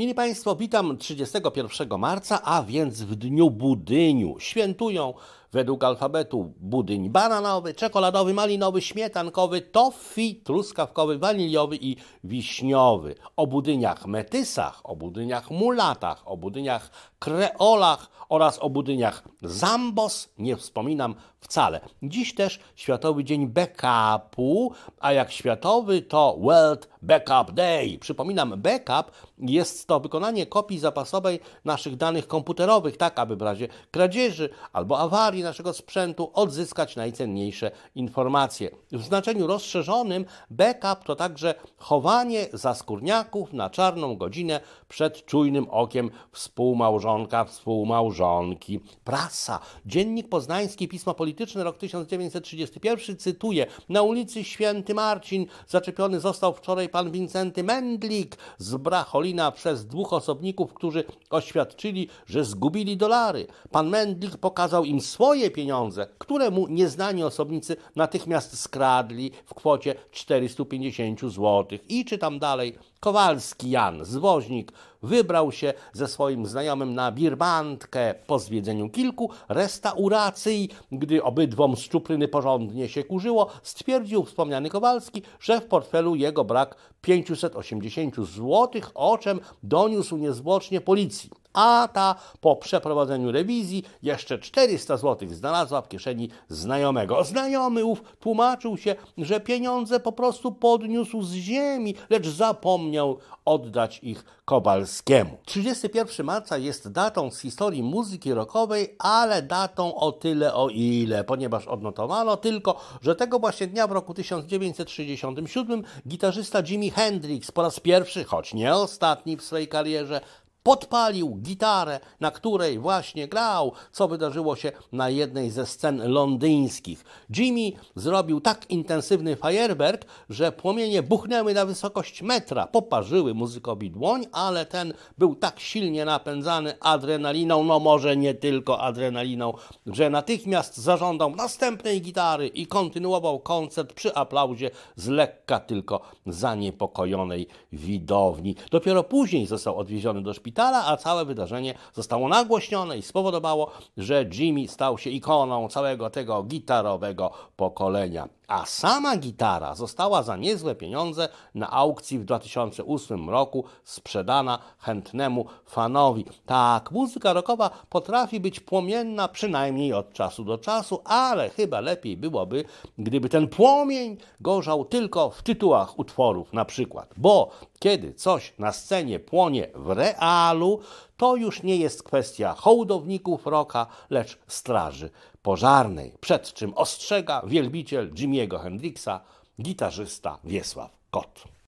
Mili Państwo, witam 31 marca, a więc w dniu budyniu. Świętują według alfabetu budyń bananowy, czekoladowy, malinowy, śmietankowy, toffi, truskawkowy, waniliowy i wiśniowy. O budyniach metysach, o budyniach mulatach, o budyniach kreolach oraz o budyniach zambos nie wspominam wcale. Dziś też Światowy Dzień Backupu, a jak światowy to World Backup Day. Przypominam, backup jest to wykonanie kopii zapasowej naszych danych komputerowych, tak aby w razie kradzieży albo awarii, naszego sprzętu, odzyskać najcenniejsze informacje. W znaczeniu rozszerzonym backup to także chowanie zaskórniaków na czarną godzinę przed czujnym okiem współmałżonka, współmałżonki. Prasa. Dziennik Poznański, Pismo Polityczne, rok 1931, cytuję. Na ulicy Święty Marcin zaczepiony został wczoraj pan Wincenty Mendlik z Bracholina przez dwóch osobników, którzy oświadczyli, że zgubili dolary. Pan Mendlik pokazał im słowo, moje pieniądze, które mu nieznani osobnicy natychmiast skradli w kwocie 450 zł. I czytam dalej. Kowalski Jan, zwoźnik, wybrał się ze swoim znajomym na birbantkę po zwiedzeniu kilku restauracji. Gdy obydwom szczupliny porządnie się kurzyło, stwierdził wspomniany Kowalski, że w portfelu jego brak 580 zł, o czym doniósł niezwłocznie policji a ta po przeprowadzeniu rewizji jeszcze 400 zł znalazła w kieszeni znajomego. Znajomy ów tłumaczył się, że pieniądze po prostu podniósł z ziemi, lecz zapomniał oddać ich Kowalskiemu. 31 marca jest datą z historii muzyki rockowej, ale datą o tyle o ile, ponieważ odnotowano tylko, że tego właśnie dnia w roku 1967 gitarzysta Jimi Hendrix po raz pierwszy, choć nie ostatni w swojej karierze, podpalił gitarę, na której właśnie grał, co wydarzyło się na jednej ze scen londyńskich. Jimmy zrobił tak intensywny fajerwerk, że płomienie buchnęły na wysokość metra, poparzyły muzykowi dłoń, ale ten był tak silnie napędzany adrenaliną, no może nie tylko adrenaliną, że natychmiast zażądał następnej gitary i kontynuował koncert przy aplauzie z lekka tylko zaniepokojonej widowni. Dopiero później został odwieziony do szpitala szpitala, a całe wydarzenie zostało nagłośnione i spowodowało, że Jimmy stał się ikoną całego tego gitarowego pokolenia. A sama gitara została za niezłe pieniądze na aukcji w 2008 roku sprzedana chętnemu fanowi. Tak, muzyka rockowa potrafi być płomienna przynajmniej od czasu do czasu, ale chyba lepiej byłoby, gdyby ten płomień gorzał tylko w tytułach utworów na przykład, bo kiedy coś na scenie płonie w realu, to już nie jest kwestia hołdowników roka, lecz straży pożarnej, przed czym ostrzega wielbiciel Jimmy'ego Hendrixa, gitarzysta Wiesław Kot.